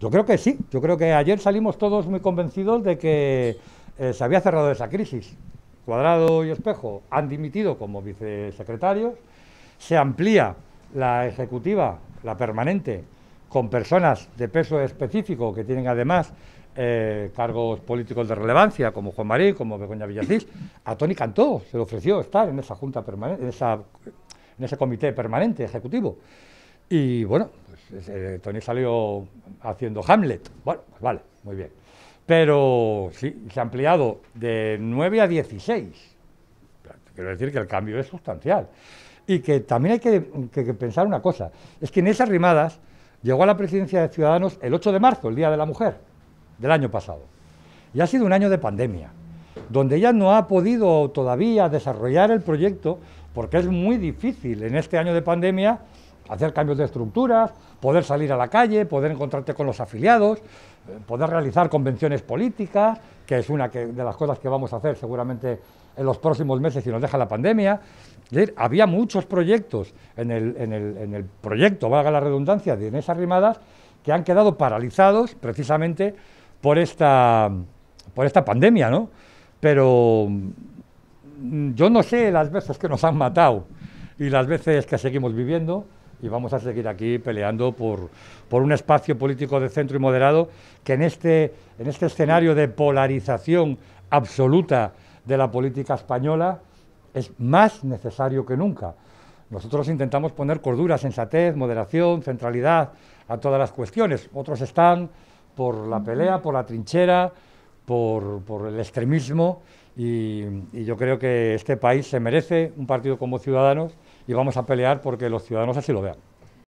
Yo creo que sí, yo creo que ayer salimos todos muy convencidos de que eh, se había cerrado esa crisis. Cuadrado y Espejo han dimitido como vicesecretarios, se amplía la ejecutiva, la permanente, con personas de peso específico que tienen además eh, cargos políticos de relevancia, como Juan Marín, como Begoña Villacís. A Tony Cantó se le ofreció estar en esa junta permanente, en ese comité permanente ejecutivo. Y bueno, pues, eh, Tony salió haciendo Hamlet. Bueno, pues vale, muy bien. Pero sí, se ha ampliado de 9 a 16. Quiero decir que el cambio es sustancial. Y que también hay que, pensar una cosa. Es que en esas rimadas llegó a la presidencia de Ciudadanos el 8 de marzo, el Día de la Mujer, del año pasado. Y ha sido un año de pandemia, donde ella no ha podido todavía desarrollar el proyecto, porque es muy difícil en este año de pandemia hacer cambios de estructuras, poder salir a la calle, poder encontrarte con los afiliados, eh, poder realizar convenciones políticas, que es una de las cosas que vamos a hacer seguramente en los próximos meses si nos deja la pandemia. había muchos proyectos en el, proyecto, valga la redundancia, de Inés Arrimadas, que han quedado paralizados precisamente por esta, por esta pandemia, ¿no? Pero mm, yo no sé las veces que nos han matado y las veces que seguimos viviendo, y vamos a seguir aquí peleando por, un espacio político de centro y moderado que este, en este, escenario de polarización absoluta de la política española es más necesario que nunca. Nosotros intentamos poner cordura, sensatez, moderación, centralidad a todas las cuestiones. Otros están por la pelea, por la trinchera, por, por el extremismo y, y yo creo que este país se merece un partido como Ciudadanos y vamos a pelear porque los ciudadanos así lo vean.